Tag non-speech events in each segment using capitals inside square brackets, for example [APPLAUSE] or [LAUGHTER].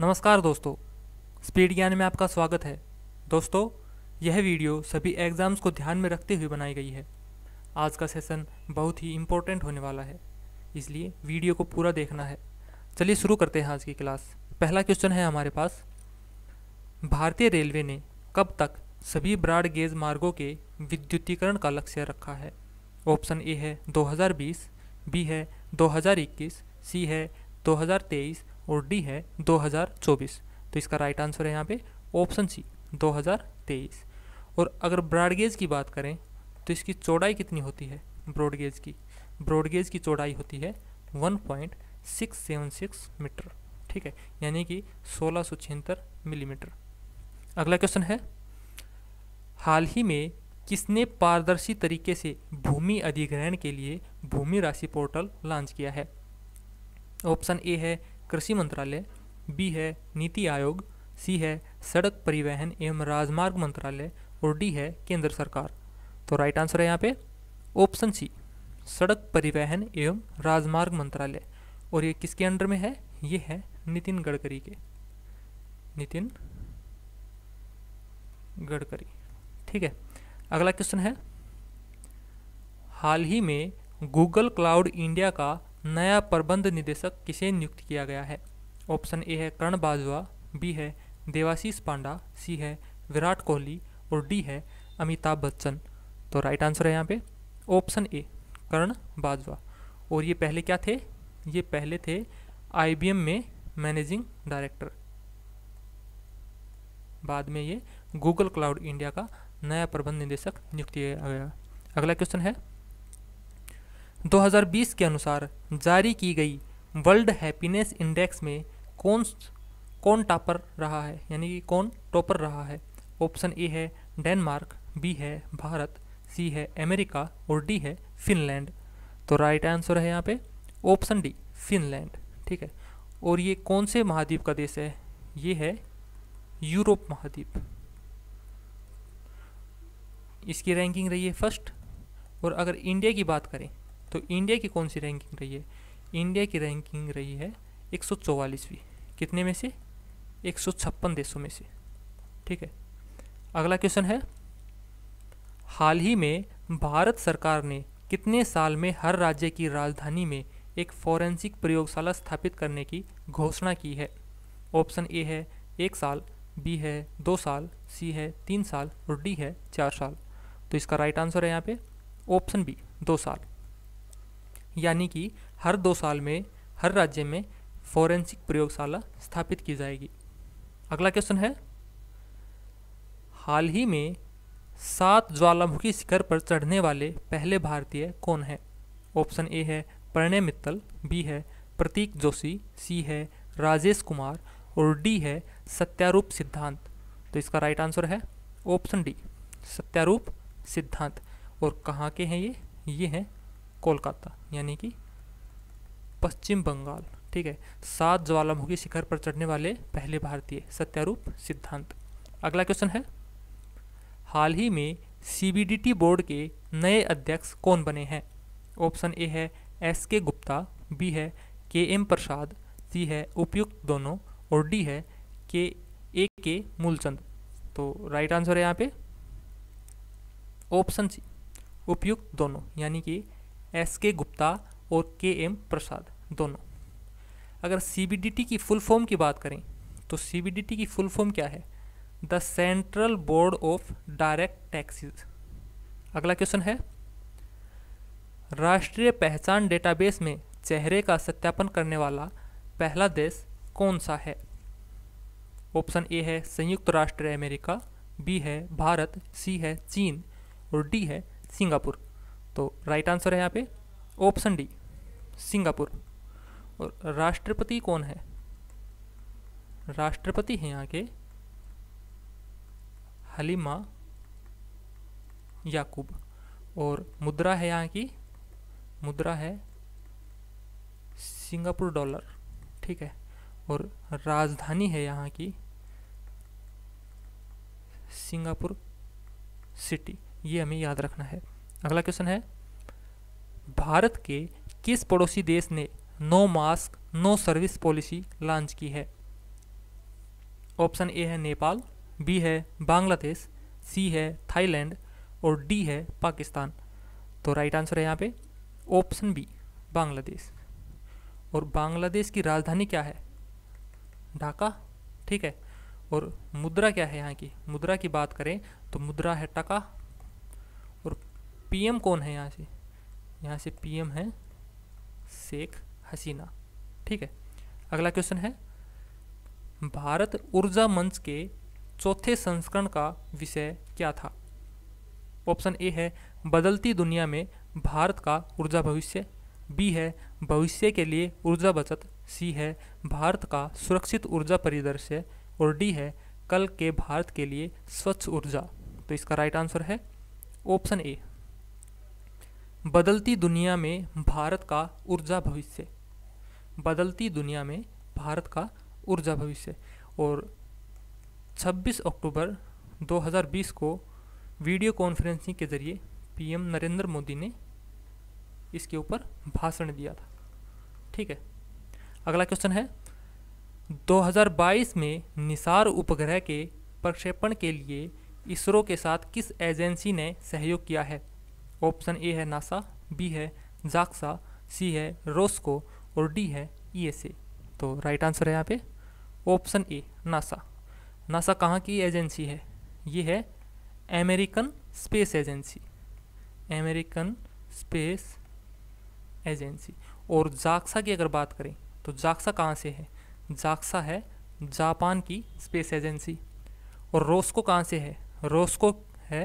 नमस्कार दोस्तों स्पीड ज्ञान में आपका स्वागत है दोस्तों यह वीडियो सभी एग्ज़ाम्स को ध्यान में रखते हुए बनाई गई है आज का सेशन बहुत ही इम्पोर्टेंट होने वाला है इसलिए वीडियो को पूरा देखना है चलिए शुरू करते हैं आज की क्लास पहला क्वेश्चन है हमारे पास भारतीय रेलवे ने कब तक सभी ब्रॉड गेज मार्गों के विद्युतीकरण का लक्ष्य रखा है ऑप्शन ए है 2020, बी है 2021, सी है 2023 और डी है 2024 तो इसका राइट आंसर है यहाँ पे ऑप्शन सी 2023 और अगर ब्राडगेज की बात करें तो इसकी चौड़ाई कितनी होती है ब्रॉडगेज की ब्रॉडगेज की चौड़ाई होती है 1.676 मीटर ठीक है यानी कि सोलह मिलीमीटर अगला क्वेश्चन है हाल ही में किसने पारदर्शी तरीके से भूमि अधिग्रहण के लिए भूमि राशि पोर्टल लॉन्च किया है ऑप्शन ए है कृषि मंत्रालय बी है नीति आयोग सी है सड़क परिवहन एवं राजमार्ग मंत्रालय और डी है केंद्र सरकार तो राइट आंसर है यहाँ पे ऑप्शन सी सड़क परिवहन एवं राजमार्ग मंत्रालय और ये किसके अंडर में है ये है नितिन गडकरी के नितिन गडकरी ठीक है अगला क्वेश्चन है हाल ही में गूगल क्लाउड इंडिया का नया प्रबंध निदेशक किसे नियुक्त किया गया है ऑप्शन ए है कर्ण बाजवा बी है देवाशीष पांडा सी है विराट कोहली और डी है अमिताभ बच्चन तो राइट आंसर है यहाँ पे ऑप्शन ए करण बाजवा और ये पहले क्या थे ये पहले थे आई में मैनेजिंग डायरेक्टर बाद में ये गूगल क्लाउड इंडिया का नया प्रबंध निदेशक नियुक्त किया गया अगला क्वेश्चन है 2020 के अनुसार जारी की गई वर्ल्ड हैप्पीनेस इंडेक्स में कौन कौन टॉपर रहा है यानी कि कौन टॉपर रहा है ऑप्शन ए है डेनमार्क बी है भारत सी है अमेरिका और डी है फिनलैंड तो राइट आंसर है यहाँ पे ऑप्शन डी फिनलैंड ठीक है और ये कौन से महाद्वीप का देश है ये है यूरोप महाद्वीप इसकी रैंकिंग रही है फर्स्ट और अगर इंडिया की बात करें तो इंडिया की कौन सी रैंकिंग रही है इंडिया की रैंकिंग रही है एक सौ चौवालीसवीं कितने में से एक सौ छप्पन देशों में से ठीक है अगला क्वेश्चन है हाल ही में भारत सरकार ने कितने साल में हर राज्य की राजधानी में एक फॉरेंसिक प्रयोगशाला स्थापित करने की घोषणा की है ऑप्शन ए है एक साल बी है दो साल सी है तीन साल और डी है चार साल तो इसका राइट आंसर है यहाँ पे ऑप्शन बी दो साल यानी कि हर दो साल में हर राज्य में फॉरेंसिक प्रयोगशाला स्थापित की जाएगी अगला क्वेश्चन है हाल ही में सात ज्वालामुखी शिखर पर चढ़ने वाले पहले भारतीय कौन है ऑप्शन ए है प्रणय मित्तल बी है प्रतीक जोशी सी है राजेश कुमार और डी है सत्यारूप सिद्धांत तो इसका राइट आंसर है ऑप्शन डी सत्यारूप सिद्धांत और कहाँ के हैं ये ये हैं कोलकाता यानी कि पश्चिम बंगाल ठीक है सात ज्वालामुखी शिखर पर चढ़ने वाले पहले भारतीय सत्यारूप सिद्धांत अगला क्वेश्चन है हाल ही में सी बोर्ड के नए अध्यक्ष कौन बने हैं ऑप्शन ए है एस के गुप्ता बी है के एम प्रसाद सी है उपयुक्त दोनों और डी है के ए के मूलचंद तो राइट आंसर है यहाँ पे ऑप्शन सी उपयुक्त दोनों यानी कि एस के गुप्ता और के एम प्रसाद दोनों अगर सी की फुल फॉर्म की बात करें तो सी की फुल फॉर्म क्या है the Central Board of Direct Taxes अगला क्वेश्चन है राष्ट्रीय पहचान डेटाबेस में चेहरे का सत्यापन करने वाला पहला देश कौन सा है ऑप्शन ए है संयुक्त राष्ट्र अमेरिका बी है भारत सी है चीन और डी है सिंगापुर तो राइट आंसर है यहाँ पे ऑप्शन डी सिंगापुर और राष्ट्रपति कौन है राष्ट्रपति हैं यहाँ के हलीमा याकूब और मुद्रा है यहाँ की मुद्रा है सिंगापुर डॉलर ठीक है और राजधानी है यहाँ की सिंगापुर सिटी ये हमें याद रखना है अगला क्वेश्चन है भारत के किस पड़ोसी देश ने no mask no service policy launch की है ऑप्शन ए है नेपाल बी है बांग्लादेश सी है थाईलैंड और डी है पाकिस्तान तो राइट आंसर है यहाँ पे ऑप्शन बी बांग्लादेश और बांग्लादेश की राजधानी क्या है ढाका ठीक है और मुद्रा क्या है यहाँ की मुद्रा की बात करें तो मुद्रा है टका पीएम कौन है यहाँ से यहाँ से पीएम है शेख हसीना ठीक है अगला क्वेश्चन है भारत ऊर्जा मंच के चौथे संस्करण का विषय क्या था ऑप्शन ए है बदलती दुनिया में भारत का ऊर्जा भविष्य बी है भविष्य के लिए ऊर्जा बचत सी है भारत का सुरक्षित ऊर्जा परिदृश्य और डी है कल के भारत के लिए स्वच्छ ऊर्जा तो इसका राइट आंसर है ऑप्शन ए बदलती दुनिया में भारत का ऊर्जा भविष्य बदलती दुनिया में भारत का ऊर्जा भविष्य और 26 अक्टूबर 2020 को वीडियो कॉन्फ्रेंसिंग के ज़रिए पीएम नरेंद्र मोदी ने इसके ऊपर भाषण दिया था ठीक है अगला क्वेश्चन है 2022 में निसार उपग्रह के प्रक्षेपण के लिए इसरो के साथ किस एजेंसी ने सहयोग किया है ऑप्शन ए है नासा बी है जाक्सा सी है रोस्को और डी है ई e तो राइट आंसर है यहाँ पे ऑप्शन ए नासा नासा कहाँ की एजेंसी है ये है American space agency American space agency और जाक्सा की अगर बात करें तो जाक्सा कहाँ से है जाक्सा है जापान की स्पेस एजेंसी और रोस्को कहाँ से है रोस्को है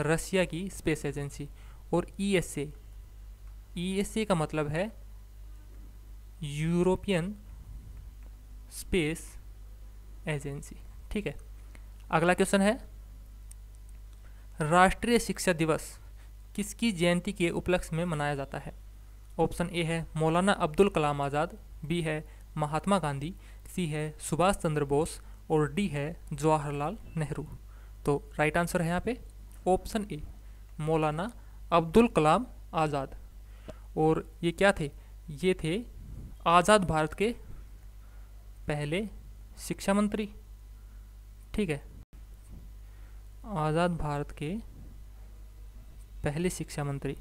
रसिया की स्पेस एजेंसी और E S A E S A का मतलब है यूरोपियन स्पेस एजेंसी ठीक है अगला क्वेश्चन है राष्ट्रीय शिक्षा दिवस किसकी जयंती के उपलक्ष्य में मनाया जाता है ऑप्शन ए है मौलाना अब्दुल कलाम आज़ाद बी है महात्मा गांधी सी है सुभाष चंद्र बोस और डी है जवाहरलाल नेहरू तो राइट आंसर है यहाँ पे ऑप्शन ए मौलाना अब्दुल कलाम आज़ाद और ये क्या थे ये थे आज़ाद भारत के पहले शिक्षा मंत्री ठीक है आज़ाद भारत के पहले शिक्षा मंत्री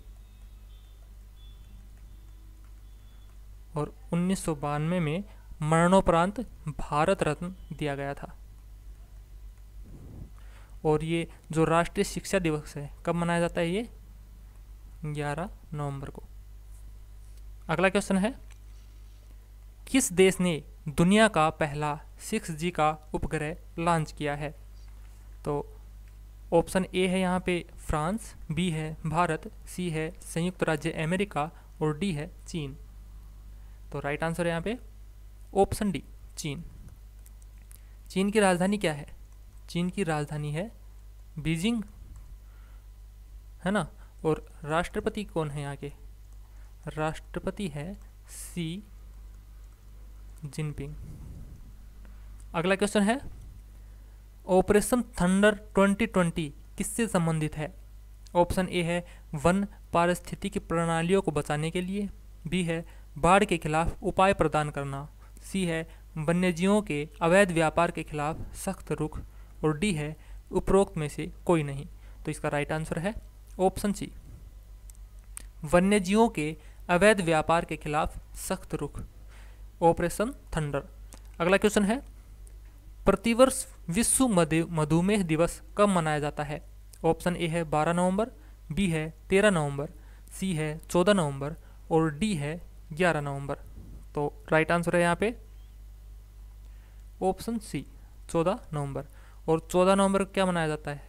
और उन्नीस में मरणोपरांत भारत रत्न दिया गया था और ये जो राष्ट्रीय शिक्षा दिवस है कब मनाया जाता है ये 11 नवंबर को अगला क्वेश्चन है किस देश ने दुनिया का पहला सिक्स जी का उपग्रह लॉन्च किया है तो ऑप्शन ए है यहाँ पे फ्रांस बी है भारत सी है संयुक्त राज्य अमेरिका और डी है चीन तो राइट आंसर है यहाँ पे ऑप्शन डी चीन चीन की राजधानी क्या है चीन की राजधानी है बीजिंग है ना और राष्ट्रपति कौन है यहाँ के राष्ट्रपति है सी जिनपिंग अगला क्वेश्चन है ऑपरेशन थंडर 2020 किससे संबंधित है ऑप्शन ए है वन पारिस्थितिक प्रणालियों को बचाने के लिए बी है बाढ़ के खिलाफ उपाय प्रदान करना सी है वन्यजीवों के अवैध व्यापार के खिलाफ सख्त रुख और डी है उपरोक्त में से कोई नहीं तो इसका राइट आंसर है ऑप्शन सी वन्य जीवों के अवैध व्यापार के खिलाफ सख्त रुख ऑपरेशन थंडर अगला क्वेश्चन है प्रतिवर्ष विश्व मधुमेह दिवस कब मनाया जाता है ऑप्शन ए है 12 नवंबर बी है 13 नवंबर सी है 14 नवंबर और डी है 11 नवंबर तो राइट आंसर है यहाँ पे ऑप्शन सी 14 नवंबर और चौदह नवंबर को क्या मनाया जाता है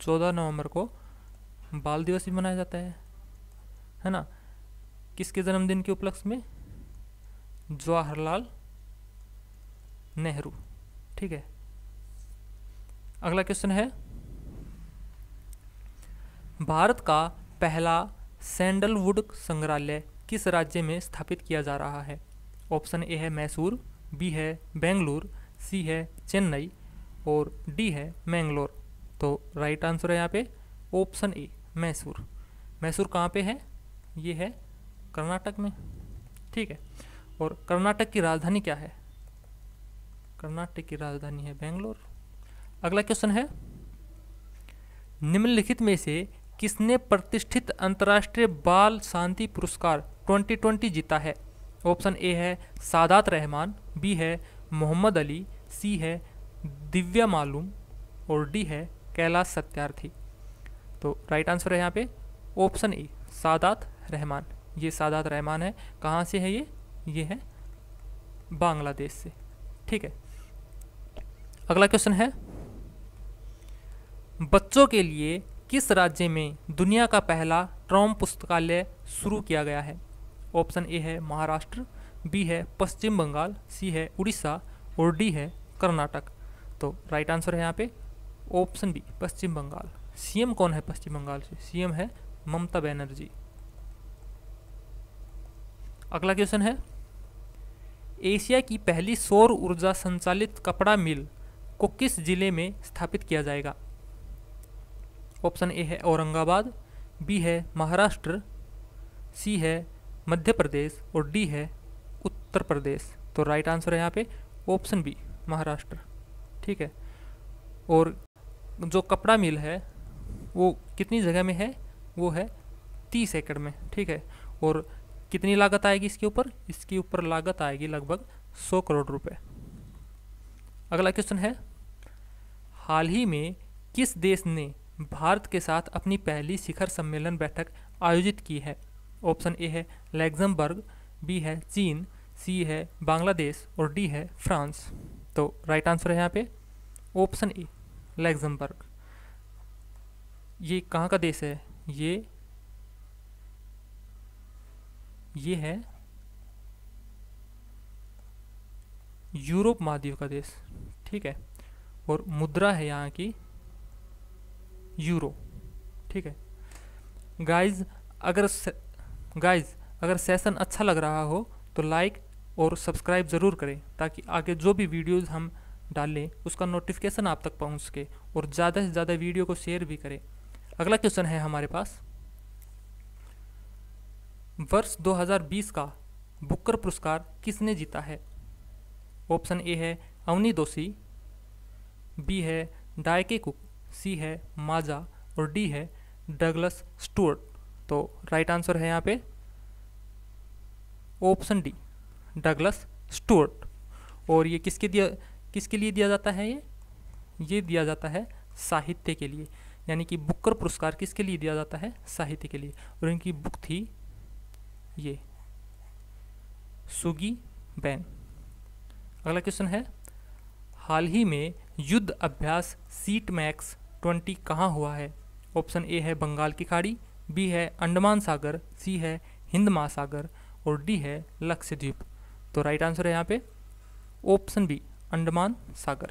चौदह नवंबर को बाल दिवस भी मनाया जाता है है ना किसके जन्मदिन के उपलक्ष्य में जवाहरलाल नेहरू ठीक है अगला क्वेश्चन है भारत का पहला सैंडलवुड संग्रहालय किस राज्य में स्थापित किया जा रहा है ऑप्शन ए है मैसूर बी है बेंगलुरु सी है चेन्नई और डी है मैंगलोर तो राइट आंसर है यहाँ पे ऑप्शन ए मैसूर मैसूर कहाँ पे है ये है कर्नाटक में ठीक है और कर्नाटक की राजधानी क्या है कर्नाटक की राजधानी है बेंगलोर अगला क्वेश्चन है निम्नलिखित में से किसने प्रतिष्ठित अंतर्राष्ट्रीय बाल शांति पुरस्कार 2020 जीता है ऑप्शन ए है सादात रहमान बी है मोहम्मद अली सी है दिव्या मालूम और डी है कैलाश सत्यार्थी तो राइट आंसर है यहाँ पे ऑप्शन ए सादात रहमान ये सादात रहमान है कहाँ से है ये ये है बांग्लादेश से ठीक है अगला क्वेश्चन है बच्चों के लिए किस राज्य में दुनिया का पहला ट्रॉम पुस्तकालय शुरू किया गया है ऑप्शन ए है महाराष्ट्र बी है पश्चिम बंगाल सी है उड़ीसा और डी है कर्नाटक तो राइट आंसर है यहाँ पे option B Paschim Bangal CM कौन है पश्चिम बंगाल से सीएम है ममता बनर्जी अगला क्वेश्चन है एशिया की पहली सौर ऊर्जा संचालित कपड़ा मिल को किस जिले में स्थापित किया जाएगा ऑप्शन ए है औरंगाबाद बी है महाराष्ट्र सी है मध्य प्रदेश और डी है उत्तर प्रदेश तो राइट आंसर है यहाँ पे ऑप्शन बी महाराष्ट्र ठीक है और जो कपड़ा मिल है वो कितनी जगह में है वो है तीस एकड़ में ठीक है और कितनी लागत आएगी इसके ऊपर इसके ऊपर लागत आएगी लगभग सौ करोड़ रुपए अगला क्वेश्चन है हाल ही में किस देश ने भारत के साथ अपनी पहली शिखर सम्मेलन बैठक आयोजित की है ऑप्शन ए है लग्जमबर्ग बी है चीन सी है बांग्लादेश और डी है फ्रांस तो राइट आंसर है यहाँ पे ऑप्शन ए लग्जमबर्ग ये कहाँ का देश है ये ये है यूरोप महाद्वीप का देश ठीक है और मुद्रा है यहाँ की यूरो ठीक है गाइज अगर गाइज अगर सेशन अच्छा लग रहा हो तो लाइक और सब्सक्राइब ज़रूर करें ताकि आगे जो भी वीडियोज़ हम डालें उसका नोटिफिकेशन आप तक पहुँच सके और ज़्यादा से ज़्यादा वीडियो को शेयर भी करें अगला क्वेश्चन है हमारे पास वर्ष 2020 का बुकर पुरस्कार किसने जीता है ऑप्शन ए है अवनी दोषी बी है डायके कुक सी है माजा और डी है डगलस स्टूअर्ट तो राइट आंसर है यहाँ पे ऑप्शन डी डगलस स्टूअर्ट और ये किसके दिया किसके लिए दिया जाता है ये ये दिया जाता है साहित्य के लिए यानी कि बुकर पुरस्कार किसके लिए दिया जाता है साहित्य के लिए और इनकी बुक थी ये सुगी बैन अगला क्वेश्चन है हाल ही में युद्ध अभ्यास सीट मैक्स ट्वेंटी कहाँ हुआ है ऑप्शन ए है बंगाल की खाड़ी बी है अंडमान सागर सी है हिंद महासागर और डी है लक्षद्वीप तो राइट आंसर है यहाँ पे ऑप्शन बी अंडमान सागर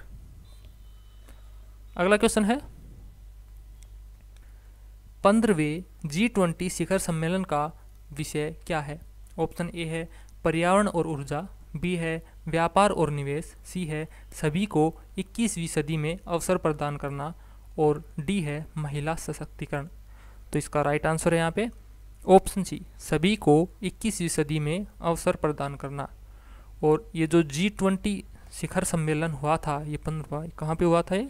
अगला क्वेश्चन है पंद्रहवें जी ट्वेंटी शिखर सम्मेलन का विषय क्या है ऑप्शन ए है पर्यावरण और ऊर्जा बी है व्यापार और निवेश सी है सभी को 21वीं सदी में अवसर प्रदान करना और डी है महिला सशक्तिकरण तो इसका राइट आंसर है यहाँ पे ऑप्शन सी सभी को 21वीं सदी में अवसर प्रदान करना और ये जो जी ट्वेंटी शिखर सम्मेलन हुआ था ये पंद्रवा कहाँ पे हुआ था ये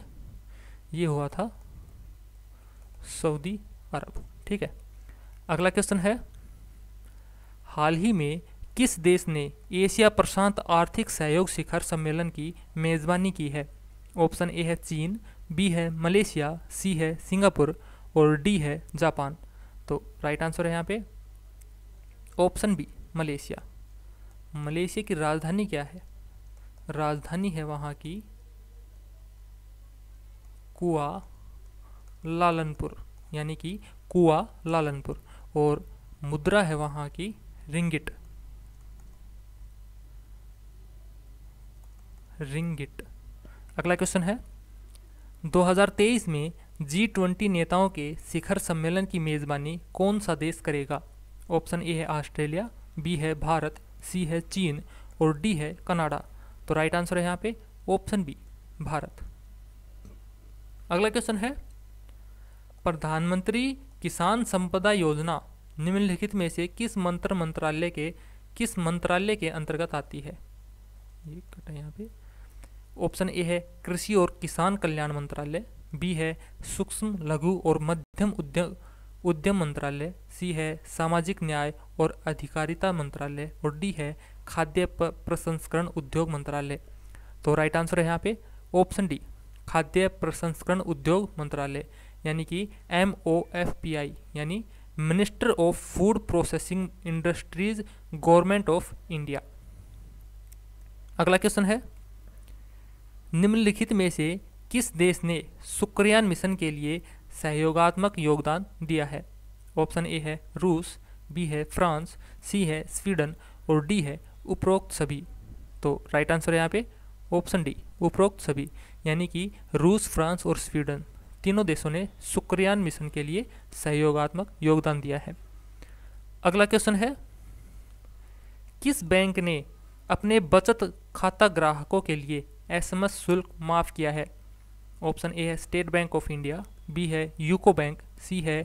ये हुआ था सऊदी अरब ठीक है अगला क्वेश्चन है हाल ही में किस देश ने एशिया प्रशांत आर्थिक सहयोग शिखर सम्मेलन की मेज़बानी की है ऑप्शन ए है चीन बी है मलेशिया सी है सिंगापुर और डी है जापान तो राइट आंसर है यहाँ पे ऑप्शन बी मलेशिया मलेशिया की राजधानी क्या है राजधानी है वहाँ की कुआ लालनपुर यानी कि कुआ लालनपुर और मुद्रा है वहाँ की रिंगिट रिंगिट अगला क्वेश्चन है 2023 में जी ट्वेंटी नेताओं के शिखर सम्मेलन की मेज़बानी कौन सा देश करेगा ऑप्शन ए है ऑस्ट्रेलिया बी है भारत सी है चीन और डी है कनाडा तो राइट आंसर है यहाँ पे ऑप्शन बी भारत अगला क्वेश्चन है प्रधानमंत्री किसान संपदा योजना निम्नलिखित में से किस मंत्र मंत्रालय के किस मंत्रालय के अंतर्गत आती है ये यहाँ पे ऑप्शन ए है कृषि और किसान कल्याण मंत्रालय बी है सूक्ष्म लघु और मध्यम उद्यम उद्यम मंत्रालय सी है सामाजिक न्याय और अधिकारिता मंत्रालय और डी है खाद्य प्रसंस्करण उद्योग मंत्रालय तो राइट आंसर है यहाँ पे ऑप्शन डी खाद्य प्रसंस्करण उद्योग मंत्रालय यानी कि M O F P I यानी minister of food processing industries government of India अगला क्वेश्चन है निम्नलिखित में से किस देश ने सुक्रियान मिशन के लिए सहयोगात्मक योगदान दिया है ऑप्शन ए है रूस बी है फ्रांस सी है स्वीडन और डी है उपरोक्त सभी तो राइट आंसर है यहाँ पे ऑप्शन डी उपरोक्त सभी यानी कि रूस फ्रांस और स्वीडन तीनों देशों ने सुक्रियान मिशन के लिए सहयोगात्मक योगदान दिया है अगला क्वेश्चन है किस बैंक ने अपने बचत खाता ग्राहकों के लिए एसएमएस शुल्क माफ़ किया है ऑप्शन ए है State Bank of India B है यूको बैंक सी है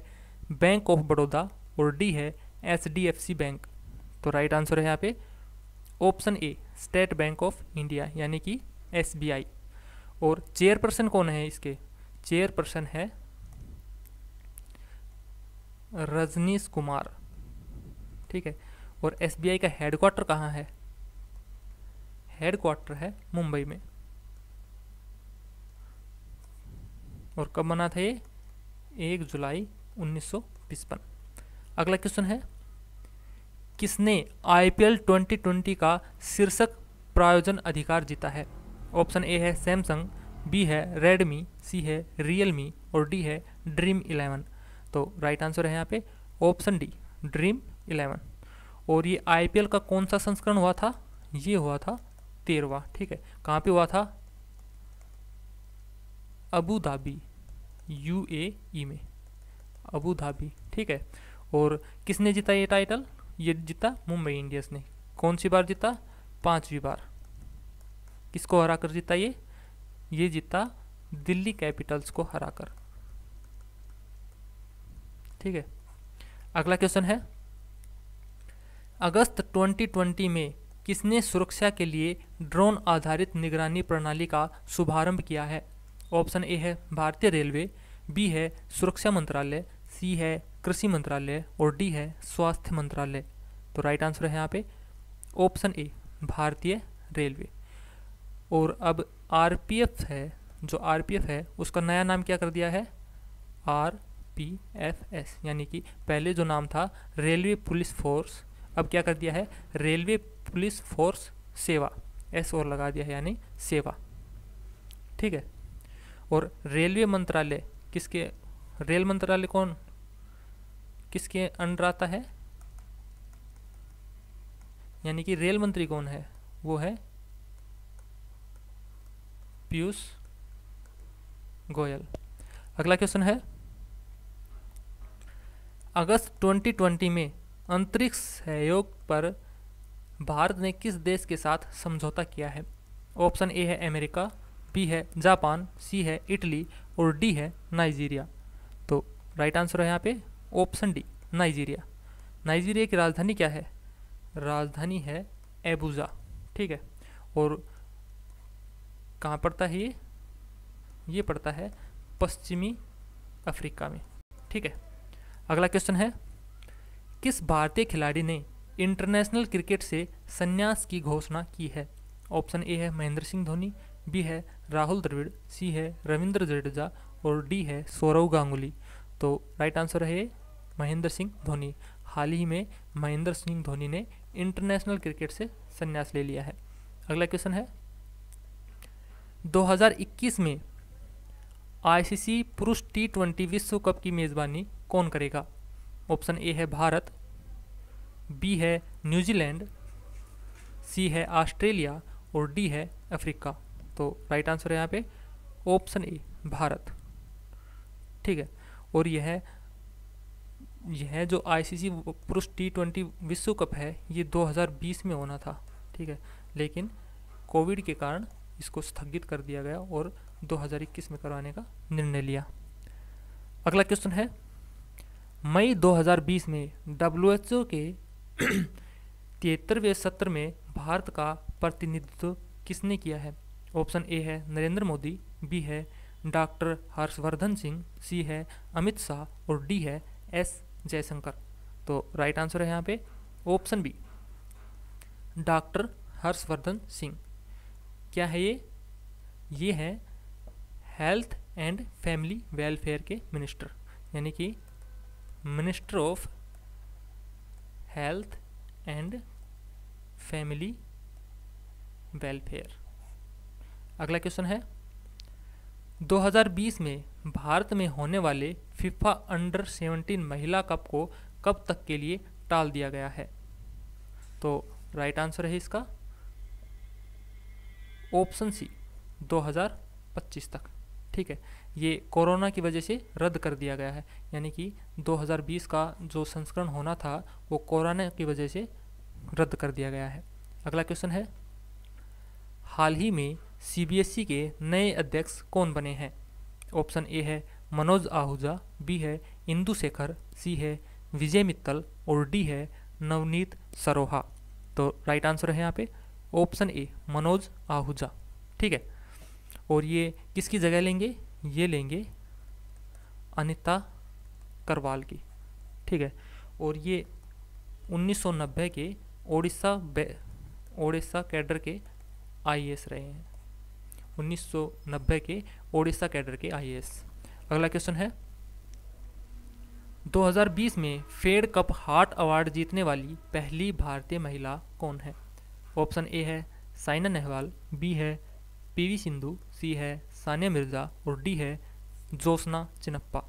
बैंक ऑफ बड़ौदा और डी है एच बैंक तो राइट आंसर है यहाँ पे option A State Bank of India यानी कि एस और चेयरपर्सन कौन है इसके चेयरपर्सन है रजनीश कुमार ठीक है और एस का हेडक्वार्टर कहाँ है हेडक्वार्टर है मुंबई में और कब बना था ये एक जुलाई उन्नीस अगला क्वेश्चन है किसने आईपीएल 2020 का शीर्षक प्रायोजन अधिकार जीता है ऑप्शन ए है सैमसंग बी है रेडमी सी है रियलमी और डी है ड्रीम इलेवन तो राइट आंसर है यहाँ पे ऑप्शन डी ड्रीम इलेवन और ये आईपीएल का कौन सा संस्करण हुआ था ये हुआ था तेरवा ठीक है कहाँ पे हुआ था अबू धाबी यू में अबू धाबी ठीक है और किसने जीता ये टाइटल ये जीता मुंबई इंडियंस ने कौन सी बार जीता पांचवी बार किसको हरा कर जीता ये ये जीता दिल्ली कैपिटल्स को हरा कर ठीक है अगला क्वेश्चन है अगस्त 2020 में किसने सुरक्षा के लिए ड्रोन आधारित निगरानी प्रणाली का शुभारंभ किया है ऑप्शन ए है भारतीय रेलवे बी है सुरक्षा मंत्रालय सी है कृषि मंत्रालय और डी है स्वास्थ्य मंत्रालय तो राइट आंसर है यहाँ पे ऑप्शन ए भारतीय रेलवे और अब आर है जो आर है उसका नया नाम क्या कर दिया है आर पी एफ एस यानी कि पहले जो नाम था रेलवे पुलिस फोर्स अब क्या कर दिया है रेलवे पुलिस फोर्स सेवा एस और लगा दिया है यानी सेवा ठीक है और रेलवे मंत्रालय किसके रेल मंत्रालय कौन किसके अंडर आता है यानी कि रेल मंत्री कौन है वो है पीयूष गोयल अगला क्वेश्चन है अगस्त 2020 में अंतरिक्ष सहयोग पर भारत ने किस देश के साथ समझौता किया है ऑप्शन ए है अमेरिका बी है जापान सी है इटली और डी है नाइजीरिया तो राइट आंसर है यहाँ पे ऑप्शन डी नाइजीरिया नाइजीरिया की राजधानी क्या है राजधानी है एबुजा ठीक है और कहाँ पड़ता है ये ये पड़ता है पश्चिमी अफ्रीका में ठीक है अगला क्वेश्चन है किस भारतीय खिलाड़ी ने इंटरनेशनल क्रिकेट से संन्यास की घोषणा की है ऑप्शन ए है महेंद्र सिंह धोनी बी है राहुल द्रविड़ सी है रविंद्र जडेजा और डी है सौरव गांगुली तो राइट आंसर है महेंद्र सिंह धोनी हाल ही में महेंद्र सिंह धोनी ने इंटरनेशनल क्रिकेट से संन्यास ले लिया है अगला क्वेश्चन है 2021 में आईसीसी पुरुष टी ट्वेंटी विश्व कप की मेज़बानी कौन करेगा ऑप्शन ए है भारत बी है न्यूजीलैंड सी है ऑस्ट्रेलिया और डी है अफ्रीका तो राइट आंसर है यहाँ पे ऑप्शन ए भारत ठीक है और यह है यह जो आईसीसी पुरुष टी ट्वेंटी विश्व कप है ये 2020 में होना था ठीक है लेकिन कोविड के कारण इसको स्थगित कर दिया गया और 2021 में करवाने का निर्णय लिया अगला क्वेश्चन है मई 2020 में डब्ल्यू के [CLEARS THROAT] तिहत्तरवें सत्र में भारत का प्रतिनिधित्व किसने किया है ऑप्शन ए है नरेंद्र मोदी बी है डॉक्टर हर्षवर्धन सिंह सी है अमित शाह और डी है एस जयशंकर तो राइट आंसर है यहाँ पे option B doctor Harshvardhan Singh क्या है ये ये है हेल्थ एंड फैमिली वेलफेयर के मिनिस्टर यानी कि minister of health and family welfare अगला क्वेश्चन है 2020 में भारत में होने वाले फीफा अंडर 17 महिला कप को कब तक के लिए टाल दिया गया है तो राइट आंसर है इसका ऑप्शन सी 2025 तक ठीक है ये कोरोना की वजह से रद्द कर दिया गया है यानी कि 2020 का जो संस्करण होना था वो कोरोना की वजह से रद्द कर दिया गया है अगला क्वेश्चन है हाल ही में सीबीएसई e के नए अध्यक्ष कौन बने हैं ऑप्शन ए है मनोज आहूजा बी है इंदु शेखर सी है विजय मित्तल और डी है नवनीत सरोहा तो राइट आंसर है यहाँ पे ऑप्शन ए मनोज आहूजा ठीक है और ये किसकी जगह लेंगे ये लेंगे अनिता करवाल की ठीक है और ये 1990 के ओडिशा ओडिशा कैडर के आईएएस रहे हैं 1990 के ओडिशा कैडर के आईएएस अगला क्वेश्चन है 2020 में फेड कप हार्ट अवार्ड जीतने वाली पहली भारतीय महिला कौन है ऑप्शन ए है साइना नेहवाल बी है पीवी सिंधु सी है सानिया मिर्ज़ा और डी है जोसना चिनप्पा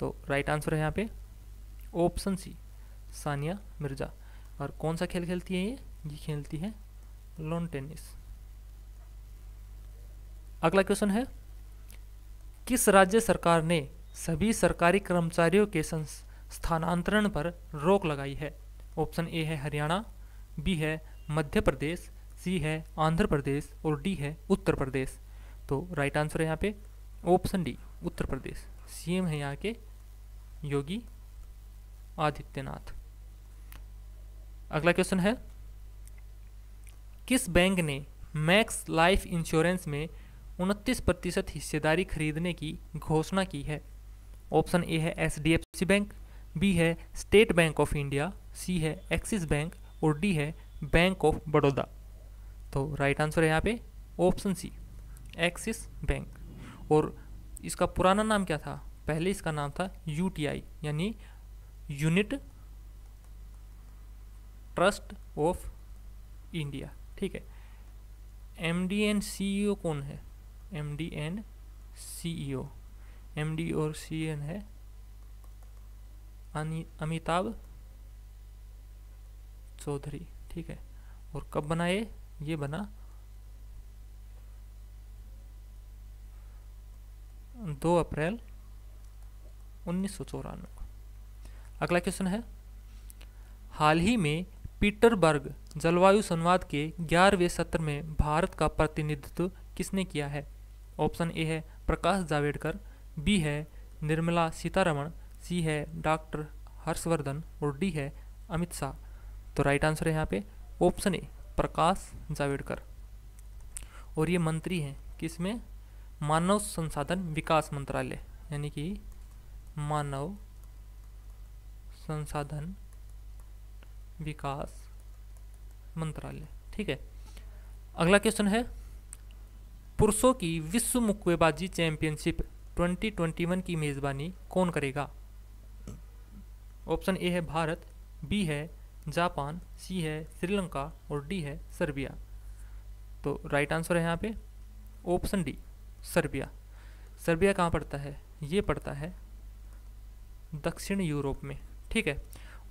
तो राइट आंसर है यहाँ पे ऑप्शन सी सानिया मिर्ज़ा और कौन सा खेल खेलती है ये ये खेलती है लॉन टेनिस अगला क्वेश्चन है किस राज्य सरकार ने सभी सरकारी कर्मचारियों के स्थानांतरण पर रोक लगाई है ऑप्शन ए है हरियाणा बी है मध्य प्रदेश सी है आंध्र प्रदेश और डी है उत्तर प्रदेश तो राइट आंसर है यहाँ पे option D Uttar Pradesh CM है यहाँ के योगी आदित्यनाथ अगला क्वेश्चन है किस बैंक ने मैक्स लाइफ इंश्योरेंस में उनतीस प्रतिशत हिस्सेदारी खरीदने की घोषणा की है ऑप्शन ए है एच बैंक बी है State Bank of India C है एक्सिस बैंक और डी है बैंक ऑफ बड़ौदा तो राइट आंसर है यहाँ पे ऑप्शन सी एक्सिस बैंक और इसका पुराना नाम क्या था पहले इसका नाम था यू यानी यूनिट ट्रस्ट ऑफ इंडिया ठीक है M D N C E कौन है M D and C E O M D और सी एन e है अमिताभ चौधरी ठीक है और कब बना ये ये बना दो अप्रैल उन्नीस सौ चौरानवे को अगला क्वेश्चन है हाल ही में पीटरबर्ग जलवायु संवाद के ग्यारहवें सत्र में भारत का प्रतिनिधित्व किसने किया है ऑप्शन ए है प्रकाश जावेडकर बी है निर्मला सीतारमण सी है डॉक्टर हर्षवर्धन और डी है अमित शाह तो राइट आंसर है यहाँ पे ऑप्शन ए प्रकाश जावेडकर और ये मंत्री हैं किसमें मानव संसाधन विकास मंत्रालय यानी कि मानव संसाधन विकास मंत्रालय ठीक है अगला क्वेश्चन है पुरुषों की विश्व मुक्केबाजी चैंपियनशिप 2021 की मेज़बानी कौन करेगा ऑप्शन ए है भारत बी है जापान सी है श्रीलंका और डी है सर्बिया तो राइट आंसर है यहाँ पे ऑप्शन डी सर्बिया सर्बिया कहाँ पड़ता है ये पड़ता है दक्षिण यूरोप में ठीक है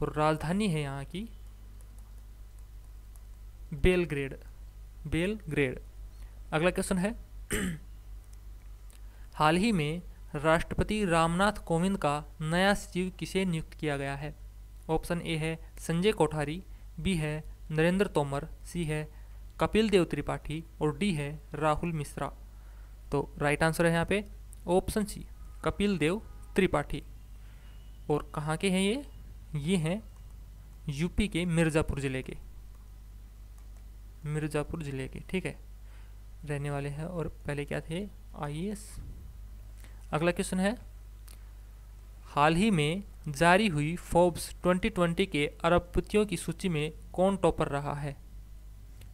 और राजधानी है यहाँ की बेलग्रेड बेलग्रेड अगला क्वेश्चन है हाल ही में राष्ट्रपति रामनाथ कोविंद का नया सचिव किसे नियुक्त किया गया है ऑप्शन ए है संजय कोठारी बी है नरेंद्र तोमर सी है कपिल देव त्रिपाठी और डी है राहुल मिश्रा तो राइट आंसर है यहाँ पे ऑप्शन सी कपिल देव त्रिपाठी और कहाँ के हैं ये ये हैं यूपी के मिर्ज़ापुर ज़िले के मिर्ज़ापुर ज़िले के ठीक है रहने वाले हैं और पहले क्या थे आई अगला क्वेश्चन है हाल ही में जारी हुई फोर्ब्स 2020 के अरबपतियों की सूची में कौन टॉपर रहा है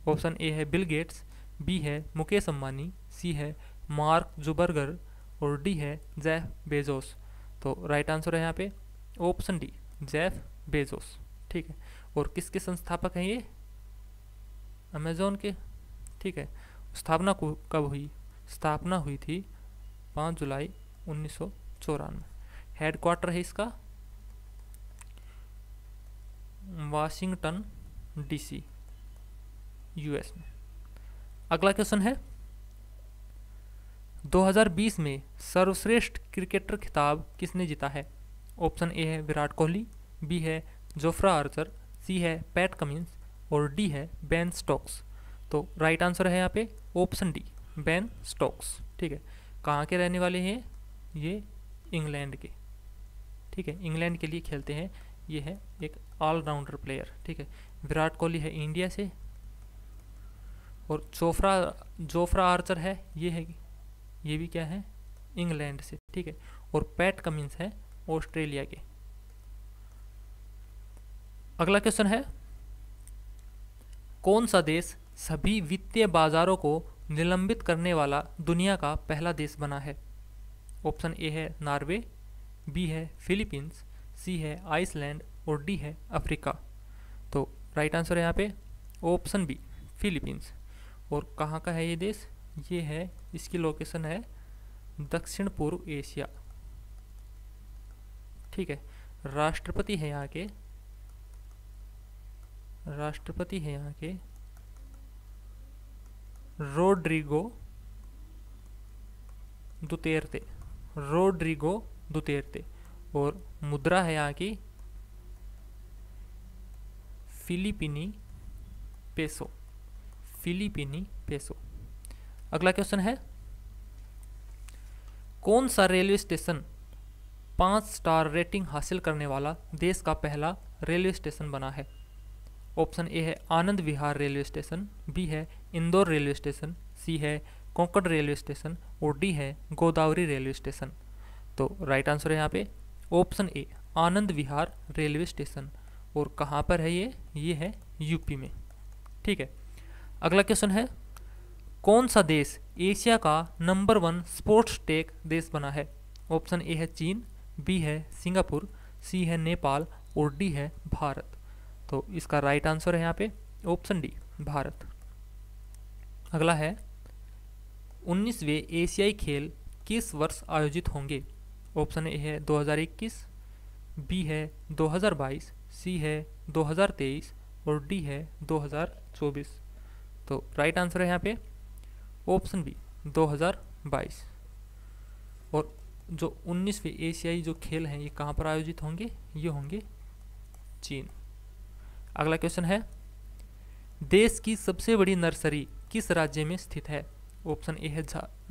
ऑप्शन ए है बिल गेट्स बी है मुकेश अम्बानी सी है मार्क जुबर्गर और डी है जैफ बेजोस तो राइट आंसर है यहाँ पे ऑप्शन डी जैफ बेजोस ठीक है और किसके संस्थापक हैं ये अमेजोन के ठीक है स्थापना कब हुई स्थापना हुई थी पाँच जुलाई उन्नीस सौ चौरानवे हेडक्वार्टर है इसका वाशिंगटन डीसी यूएस में अगला क्वेश्चन है 2020 में सर्वश्रेष्ठ क्रिकेटर खिताब किसने जीता है ऑप्शन ए है विराट कोहली बी है जोफ्रा आर्चर सी है पैट कमिंस और डी है बेन स्टोक्स तो राइट आंसर है यहाँ पे ऑप्शन डी बैन स्टॉक्स ठीक है कहाँ के रहने वाले हैं ये इंग्लैंड के ठीक है इंग्लैंड के लिए खेलते हैं ये है एक ऑलराउंडर प्लेयर ठीक है विराट कोहली है इंडिया से और जोफ्रा जोफ्रा आर्चर है ये है ये भी क्या है इंग्लैंड से ठीक है और पैट कमिंस है ऑस्ट्रेलिया के अगला क्वेश्चन है कौन सा देश सभी वित्तीय बाजारों को निलंबित करने वाला दुनिया का पहला देश बना है ऑप्शन ए है नॉर्वे बी है फिलीपींस सी है आइसलैंड और डी है अफ्रीका तो राइट आंसर है यहाँ पे ऑप्शन बी फिलीपींस और कहाँ का है ये देश ये है इसकी लोकेशन है दक्षिण पूर्व एशिया ठीक है राष्ट्रपति है यहाँ के राष्ट्रपति है यहाँ के रोड्रिगो दुतेरते रोड्रिगो दुतेरते और मुद्रा है यहाँ की फिलिपिनी पेसो फिलिपिनी पेसो अगला क्वेश्चन है कौन सा रेलवे स्टेशन पाँच स्टार रेटिंग हासिल करने वाला देश का पहला रेलवे स्टेशन बना है ऑप्शन ए है Anand Vihar railway station B है इंदौर रेलवे स्टेशन सी है कोंकण रेलवे स्टेशन और डी है गोदावरी रेलवे स्टेशन तो राइट आंसर है यहाँ पे option A Anand Vihar railway station और कहाँ पर है ये ये है यूपी में ठीक है अगला क्वेश्चन है कौन सा देश एशिया का नंबर वन स्पोर्ट्स टेक देश बना है ऑप्शन ए है चीन बी है सिंगापुर सी है नेपाल और डी है भारत तो इसका राइट आंसर है यहाँ पे ऑप्शन डी भारत अगला है उन्नीसवें एशियाई खेल किस वर्ष आयोजित होंगे ऑप्शन ए है 2021, बी है 2022, सी है 2023 और डी है 2024। तो राइट आंसर है यहाँ पे ऑप्शन बी 2022 और जो उन्नीसवें एशियाई जो खेल हैं ये कहाँ पर आयोजित होंगे ये होंगे चीन अगला क्वेश्चन है देश की सबसे बड़ी नर्सरी किस राज्य में स्थित है ऑप्शन ए है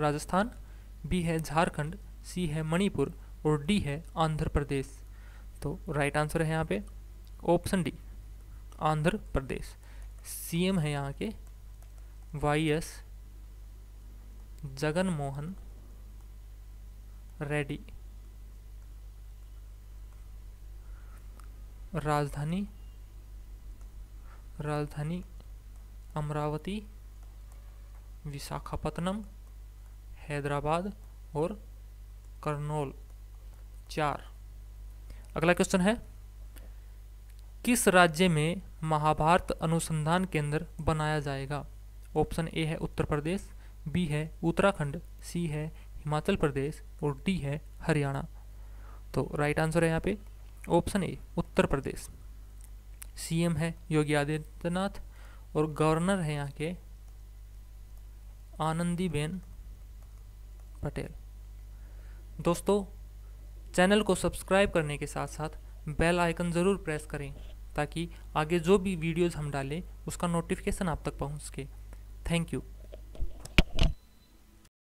राजस्थान बी है झारखंड सी है मणिपुर और डी है आंध्र प्रदेश तो राइट आंसर है यहाँ पे option D Andhra Pradesh CM है यहाँ के वाई एस जगन मोहन रेड्डी राजधानी राजधानी अमरावती विशाखापत्तनम हैदराबाद और करनौल चार अगला क्वेश्चन है किस राज्य में महाभारत अनुसंधान केंद्र बनाया जाएगा ऑप्शन ए है उत्तर प्रदेश बी है उत्तराखंड सी है हिमाचल प्रदेश और डी है हरियाणा तो राइट आंसर है यहाँ पे ऑप्शन ए उत्तर प्रदेश सीएम है योगी आदित्यनाथ और गवर्नर है यहाँ के आनंदीबेन पटेल दोस्तों चैनल को सब्सक्राइब करने के साथ साथ बेल आइकन ज़रूर प्रेस करें ताकि आगे जो भी वीडियोस हम डालें उसका नोटिफिकेशन आप तक पहुंच सके थैंक यू